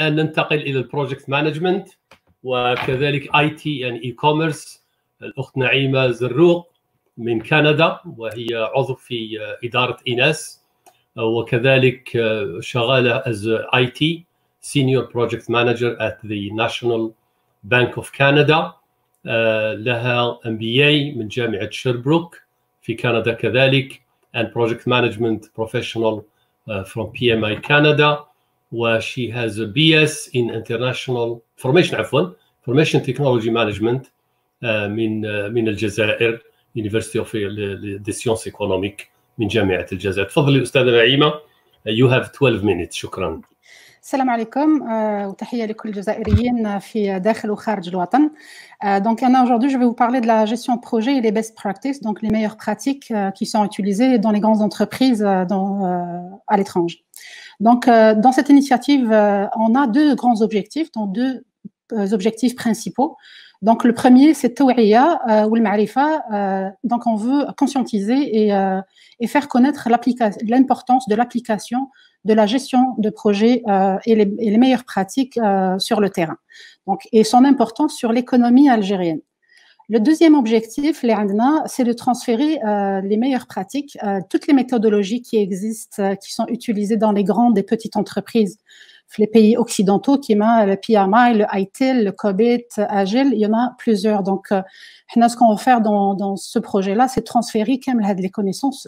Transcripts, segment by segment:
الان ننتقل الى البروجكت مانجمنت وكذلك اي تي ان اي كوميرس الاخت نعيمه زروق من كندا وهي عضو في اداره ايناس وكذلك آه، شغاله as اي تي senior project manager at the National Bank of Canada آه، لها ام بي اي من جامعه شيربروك في كندا كذلك and project management professional آه، from PMI Canada وشي هاز a BS in international formation عفوا formation technology management من من الجزائر University of the Sciences économiques من جامعة الجزائر تفضلي أستاذة نعيمة uh, you have 12 minutes شكرا السلام عليكم وتحيه لكل الجزائريين في داخل وخارج الوطن donc Anna aujourd'hui je vais vous parler de la gestion de projet et les best practices donc les meilleures pratiques euh, qui sont utilisées dans les grandes entreprises euh، dans, euh، à l'étranger. Donc, euh, dans cette initiative, euh, on a deux grands objectifs, donc deux euh, objectifs principaux. Donc, le premier, c'est Tawriya ou le Ma'rifa. donc, on veut conscientiser et, et faire connaître l'importance de l'application de la gestion de projets et, les, meilleures pratiques sur le terrain. Donc, et son importance sur l'économie algérienne. Le deuxième objectif, c'est de transférer euh, les meilleures pratiques, euh, toutes les méthodologies qui existent, euh, qui sont utilisées dans les grandes et petites entreprises. Les pays occidentaux, qui m'a le PMI, le ITIL, le COBIT, Agile, il y en a plusieurs. Donc, ce qu'on va faire dans, dans ce projet-là, c'est transférer même les connaissances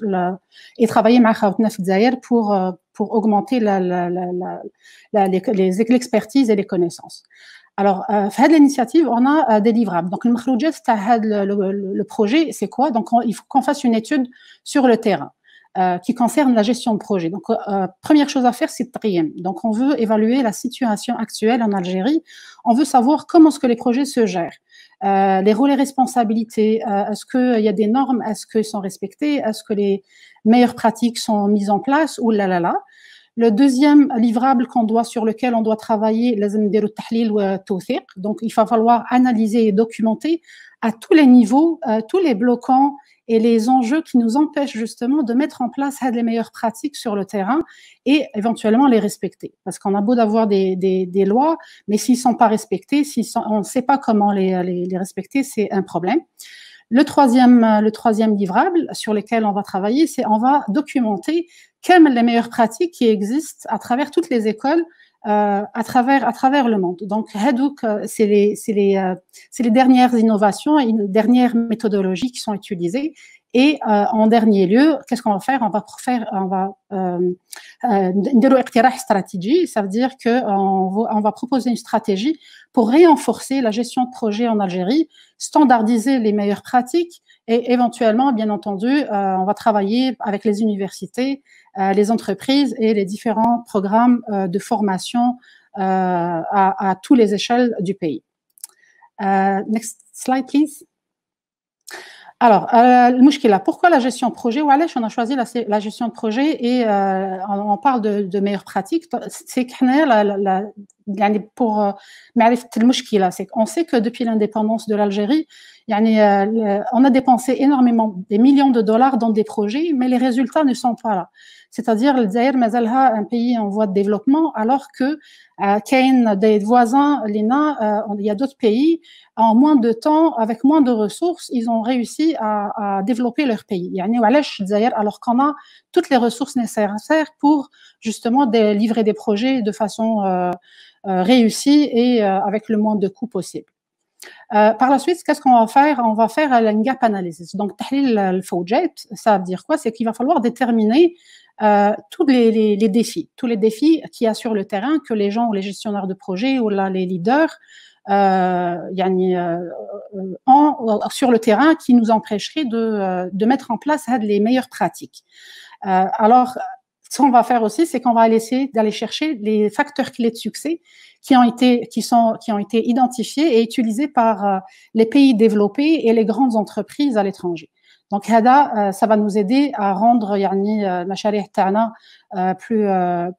et travailler avec pour, pour augmenter la, la, la, les, l'expertise et les connaissances. Alors, à euh, l'initiative, on a euh, des livrables. Donc, le projet, c'est quoi Donc, il faut qu'on fasse une étude sur le terrain. Euh, qui concerne la gestion de projet. Donc, première chose à faire, c'est de Donc, on veut évaluer la situation actuelle en Algérie. On veut savoir comment est-ce que les projets se gèrent. les rôles et responsabilités, est-ce qu'il y a des normes, est-ce qu'elles sont respectées est-ce que les meilleures pratiques sont mises en place, ou là là là. Le deuxième livrable qu'on doit, sur lequel on doit travailler, donc il va falloir analyser et documenter à tous les niveaux, euh, tous les bloquants et les enjeux qui nous empêchent justement de mettre en place les meilleures pratiques sur le terrain et éventuellement les respecter. Parce qu'on a beau d'avoir des, lois, mais s'ils ne sont pas respectés, s'ils on ne sait pas comment les, respecter, c'est un problème. Le troisième, le troisième livrable sur lequel on va travailler, c'est on va documenter quelles les meilleures pratiques qui existent à travers toutes les écoles euh, à travers à travers le monde. Donc Hadouk, euh, c'est les c'est les euh, c'est les dernières innovations et les dernières méthodologies qui sont utilisées. Et euh, en dernier lieu, qu'est-ce qu'on va faire On va faire on va euh, stratégie, ça veut dire que on va, on va proposer une stratégie pour renforcer la gestion de projet en Algérie, standardiser les meilleures pratiques, et éventuellement, bien entendu, euh, on va travailler avec les universités, euh, les entreprises et les différents programmes euh, de formation à, toutes les échelles du pays. next slide, please. Alors, là, pourquoi la gestion de projet Walash, on a choisi la, gestion de projet et on, parle de, meilleures pratiques. C'est pour on sait que depuis l'indépendance de l'Algérie, E, on a dépensé énormément, des millions de dollars dans des projets, mais les résultats ne sont pas là. C'est-à-dire, le Zaïre Mazalha, un pays en voie de développement, alors que Kane, euh, des voisins, Lina, euh, il y a d'autres pays, en moins de temps, avec moins de ressources, ils ont réussi à, développer leur pays. Alors qu'on a toutes les ressources nécessaires pour justement livrer des projets de façon euh, réussie et avec le moins de coûts possible. Euh, par la suite, qu'est-ce qu'on va faire On va faire euh, la gap analysis. Donc, tahlil al-fawjat, euh, ça veut dire quoi C'est qu'il va falloir déterminer euh, tous les, les, défis, tous les défis qu'il y a sur le terrain, que les gens ou les gestionnaires de projet ou là, les leaders euh, yani, ont sur le terrain qui nous empêcheraient de, de mettre en place hein, les meilleures pratiques. alors, ce qu'on va faire aussi, c'est qu'on va essayer d'aller chercher les facteurs clés de succès qui ont été, qui sont, qui ont été identifiés et utilisés par euh, les pays développés et les grandes entreprises à l'étranger. Donc, Hada, euh, ça va nous aider à rendre la euh, المشاريع Tana plus,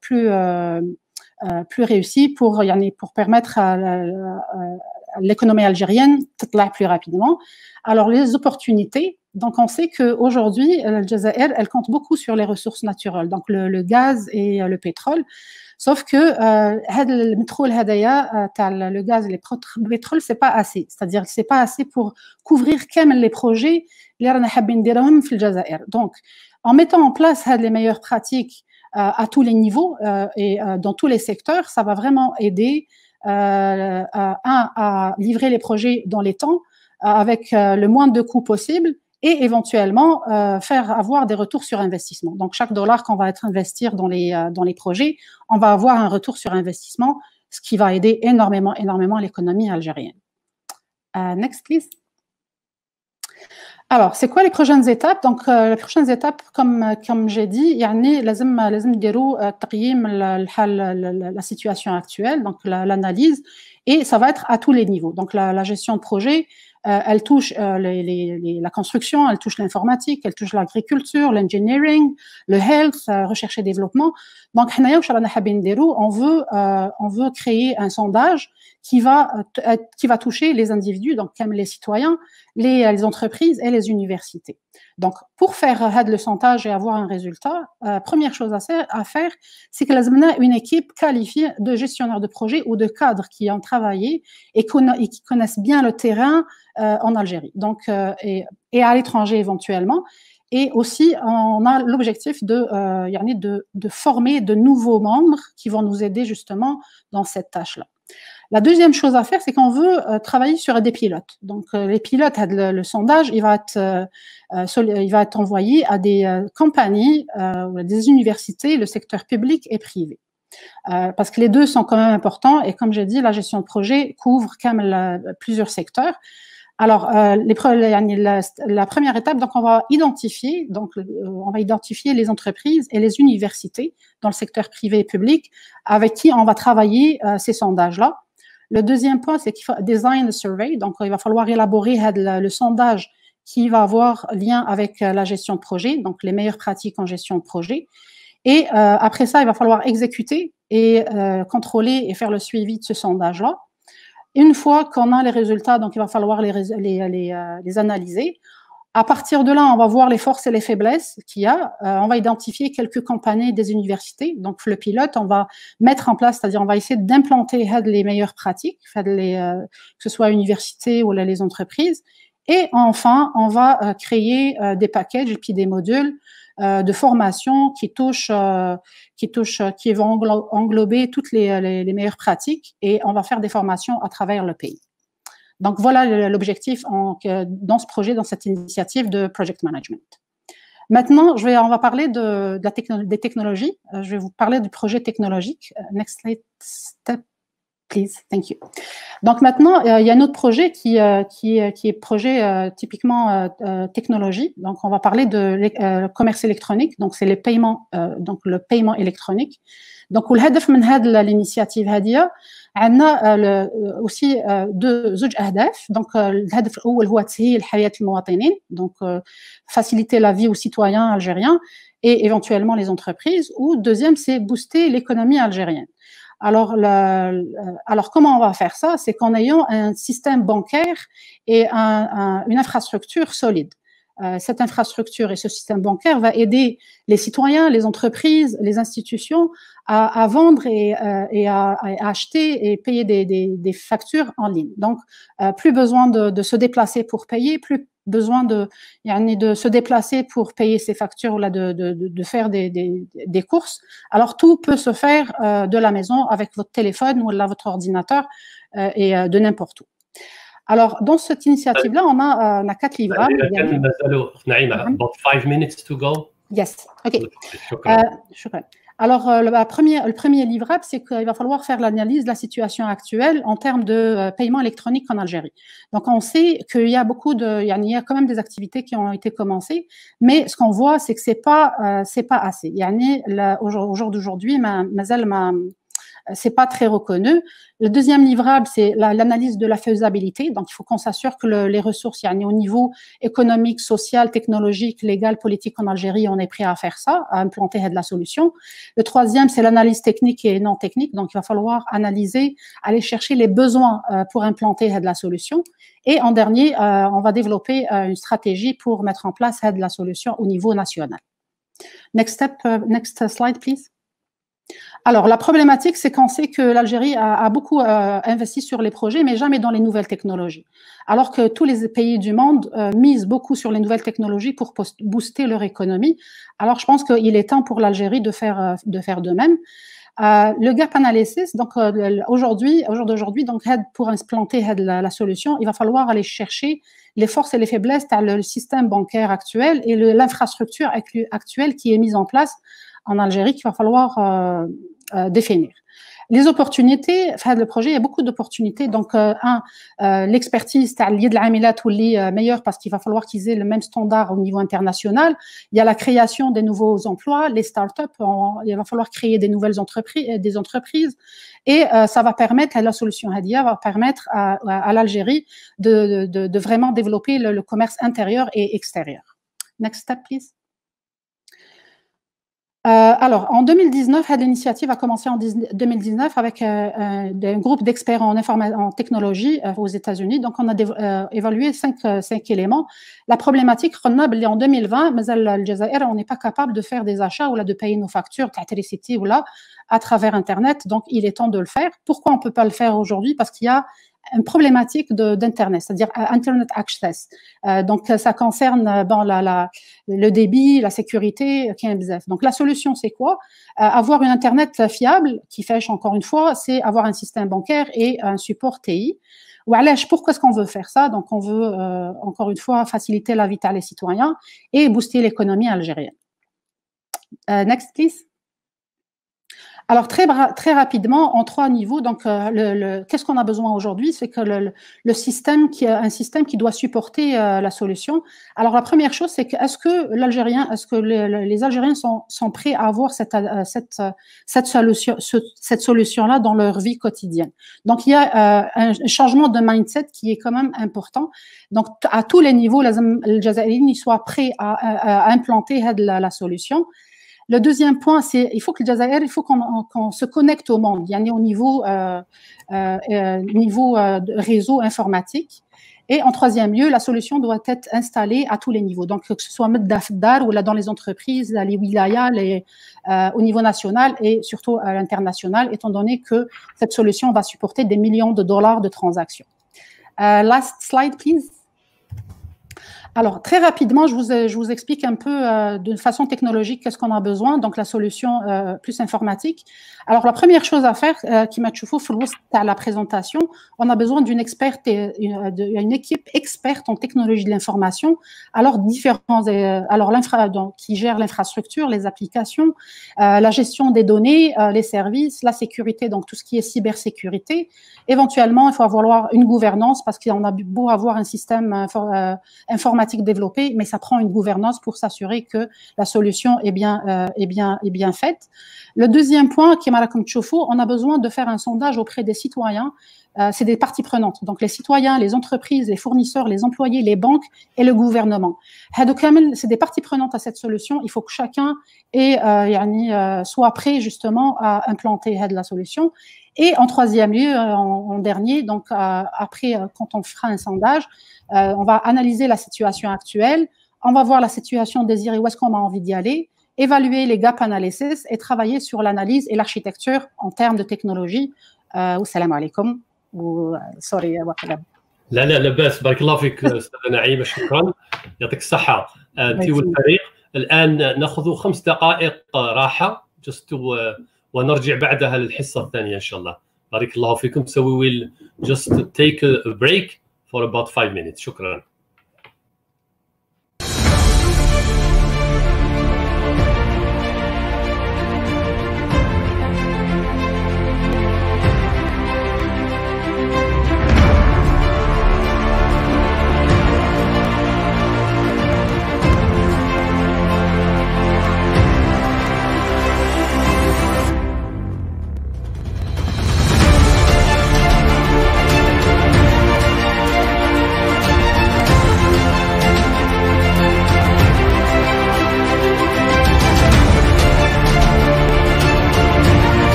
plus, plus réussi pour, pour permettre à, l'économie algérienne de plus rapidement. Alors, les opportunités, donc, on sait qu'aujourd'hui, l'Aljazair, euh, elle compte beaucoup sur les ressources naturelles, donc le, gaz et euh, le pétrole. Sauf que euh, le le gaz et le pétrole, c'est pas assez. C'est-à-dire que c'est pas assez pour couvrir les projets Donc, en mettant en place les meilleures pratiques à tous les niveaux et dans tous les secteurs, ça va vraiment aider, un, à livrer les projets dans les temps, avec le moins de coûts possible, et éventuellement euh, faire avoir des retours sur investissement. Donc chaque dollar qu'on va être investir dans les, euh, dans les projets, on va avoir un retour sur investissement, ce qui va aider énormément, énormément l'économie algérienne. Euh, next, please. Alors, c'est quoi les prochaines étapes Donc, les prochaines étapes, comme comme j'ai dit, il لازم لازم نديروا la situation actuelle, donc l'analyse, et ça va être à tous les niveaux. Donc, la, la gestion de projet, euh, elle touche euh, la construction, elle touche l'informatique, elle touche l'agriculture, l'engineering, le health, euh, recherche et développement. Donc, on veut, on veut créer un sondage qui va, qui va toucher les individus, donc comme les citoyens, les entreprises et les universités. Donc, pour faire le sondage et avoir un résultat, euh, première chose à, faire, c'est que a une équipe qualifiée de gestionnaires de projet ou de cadres qui ont travaillé et, qui connaissent bien le terrain euh, en Algérie donc, euh, et, à l'étranger éventuellement. Et aussi, on a l'objectif de, de former de nouveaux membres qui vont nous aider justement dans cette tâche-là. La deuxième chose à faire, c'est qu'on veut euh, travailler sur des pilotes. Donc, euh, les pilotes, le, sondage, euh, il va être, envoyé à des compagnies ou à des universités, le secteur public et privé. parce que les deux sont quand même importants et comme j'ai dit, la gestion de projet couvre quand même plusieurs secteurs. Alors, la, première étape, donc on va identifier, on va identifier les entreprises et les universités dans le secteur privé et public avec qui on va travailler ces sondages-là. Le deuxième point, c'est qu'il faut design the survey. Donc, il va falloir élaborer le sondage qui va avoir lien avec euh, la gestion de projet, donc les meilleures pratiques en gestion de projet. Et euh, après ça, il va falloir exécuter et euh, contrôler et faire le suivi de ce sondage-là. Une fois qu'on a les résultats, donc il va falloir les analyser. À partir de là, on va voir les forces et les faiblesses qu'il y a. Euh, on va identifier quelques campagnes des universités. Donc, le pilote, on va mettre en place, c'est-à-dire on va essayer d'implanter les meilleures pratiques, euh, que ce soit université ou les entreprises. Et enfin, on va euh, créer des packages et puis des modules de formation qui touchent, qui touchent, qui vont englober toutes les meilleures pratiques. Et on va faire des formations à travers le pays. Donc voilà l'objectif dans ce projet, dans cette initiative de project management. Maintenant, je vais, on va parler de, la des technologies. Euh, je vais vous parler du projet technologique. Euh, next slide, please. Thank you. Donc maintenant, euh, il y a un autre projet qui, qui, est projet typiquement technologie. Donc on va parler de commerce électronique. Donc c'est les paiements, donc le paiement électronique. Donc, le من de cette initiative, عندنا اوسي deux زوج اهداف دونك الهدف الاول هو تسهيل حياه المواطنين دونك faciliter la et éventuellement les entreprises ou deuxième c'est booster l'économie algérienne alors, le, alors, comment on va faire ça C'est qu'en ayant un système bancaire et une infrastructure solide. Euh, cette infrastructure et ce système bancaire va aider les citoyens, les entreprises, les institutions à, vendre et, euh, à, acheter et payer des, factures en ligne. Donc, euh, plus besoin de, se déplacer pour payer, plus besoin de, de se déplacer pour payer ses factures ou là de, faire des, courses. Alors, tout peut se faire de la maison avec votre téléphone ou là, votre ordinateur et de n'importe où. Alors, dans cette initiative-là, on a, euh, on a quatre livres. Hein, mhm. About minutes to go. Yes, OK. Euh, alors, euh, le, bah, premier, le premier livrable, hein, c'est qu'il va falloir faire l'analyse de la situation actuelle en termes de paiement électronique en Algérie. Donc, on sait qu'il y a beaucoup de, il y a quand même des activités qui ont été commencées, mais ce qu'on voit, c'est que c'est pas, c'est pas assez. Il y au jour d'aujourd'hui, ma, ma, euh, c'est pas très reconnu. Le deuxième livrable, c'est l'analyse de la faisabilité. Donc, il faut qu'on s'assure que les ressources, il y a au niveau économique, social, technologique, légal, politique en Algérie, on est prêt à faire ça, à implanter de la solution. Le troisième, c'est l'analyse technique et non technique. Donc, il va falloir analyser, aller chercher les besoins euh, pour implanter de la solution. Et en dernier, euh, on va développer une stratégie pour mettre en place de la solution au niveau national. Next step, next slide, please. Alors, la problématique, c'est qu'on sait que l'Algérie a, beaucoup euh, investi sur les projets, mais jamais dans les nouvelles technologies. Alors que tous les pays du monde euh, misent beaucoup sur les nouvelles technologies pour booster leur économie. Alors, je pense qu'il est temps pour l'Algérie de faire euh, de faire de même. le gap analysis, donc aujourd'hui, au jour d'aujourd'hui, donc pour implanter la, la, solution, il va falloir aller chercher les forces et les faiblesses dans le système bancaire actuel et l'infrastructure actuelle qui est mise en place en Algérie qu'il va falloir euh, euh, définir. Les opportunités, enfin, le projet, il y a beaucoup d'opportunités. Donc, euh, un, l'expertise, liée de l'amilat ou les parce qu'il va falloir qu'ils aient le même standard au niveau international. Il y a la création des nouveaux emplois, les startups, up il va falloir créer des nouvelles entreprises, des entreprises. Et ça va permettre, la solution Hadia va permettre à, l'Algérie de, vraiment développer le, le commerce intérieur et extérieur. Next step, please. Euh, alors, en 2019, l'initiative a commencé en 2019 avec euh, euh, un groupe d'experts en, en technologie aux États-Unis. Donc, on a évalué cinq, cinq, éléments. La problématique, Grenoble, en 2020, mais on n'est pas capable de faire des achats ou là, de payer nos factures, d'électricité ou là, à travers Internet. Donc, il est temps de le faire. Pourquoi on ne peut pas le faire aujourd'hui Parce qu'il y a une problématique d'Internet, c'est-à-dire euh, Internet Access. Euh, donc, ça concerne euh, bon, la, la, le débit, la sécurité, Donc, la solution, c'est quoi Avoir une Internet fiable, qui fait, encore une fois, c'est avoir un système bancaire et un support TI. Ou pourquoi est-ce qu'on veut faire ça Donc, on veut, encore une fois, faciliter la vie à les citoyens et booster l'économie algérienne. next, please. Alors très, très rapidement, en trois niveaux. Donc, euh, le, qu'est-ce qu'on a besoin aujourd'hui C'est que le, le, système qui un système qui doit supporter euh, la solution. Alors la première chose, c'est que est-ce que l'Algérien, est-ce que les Algériens sont, sont, prêts à avoir cette, euh, cette, cette solution, cette solution là dans leur vie quotidienne Donc il y a un changement de mindset qui est quand même important. Donc à tous les niveaux, les Algériens soient prêts à, implanter la, la solution. Le deuxième point, c'est il faut que le il faut qu'on se connecte au monde, Il au niveau, euh, euh, euh niveau euh, de réseau informatique. Et en troisième lieu, la solution doit être installée à tous les niveaux, donc que ce soit ou là dans les entreprises, les wilayas, euh, au niveau national et surtout à l'international, étant donné que cette solution va supporter des millions de dollars de transactions. last slide, please. Alors, très rapidement, je vous, euh, je vous explique un peu euh, d'une façon technologique qu'est-ce qu'on a besoin, donc la solution euh, plus informatique. Alors, la première chose à faire, euh, qui m'a à la présentation, on a besoin d'une experte, d'une équipe experte en technologie de l'information. Alors, différents, alors l'infra, qui gère l'infrastructure, les applications, la gestion des données, les services, la sécurité, donc tout ce qui est cybersécurité. Éventuellement, il faut avoir une gouvernance parce qu'on a beau avoir un système informatique développée, mais ça prend une gouvernance pour s'assurer que la solution est bien, euh, bien, est bien faite. Le deuxième point, qui est on a besoin de faire un sondage auprès des citoyens euh, c'est des parties prenantes. Donc les citoyens, les entreprises, les fournisseurs, les employés, les banques et le gouvernement. c'est des parties prenantes à cette solution. Il faut que chacun et euh, euh, soit prêt justement à implanter la solution. Et en troisième lieu, euh, en, dernier, donc après, quand on fera un sondage, on va analyser la situation actuelle, on va voir la situation désirée, où est-ce qu'on a envie d'y aller, évaluer les gaps analysis et travailler sur l'analyse et l'architecture en termes de technologie. Euh, salam alaikum. يا وقلب لا لا باس بارك الله فيك استاذه نعيمه شكرا يعطيك الصحه انت آه، والفريق الان ناخذ خمس دقائق راحه جست آه، ونرجع بعدها للحصه الثانيه ان شاء الله بارك الله فيكم سوي ويل جست تيك بريك فور break for about شكرا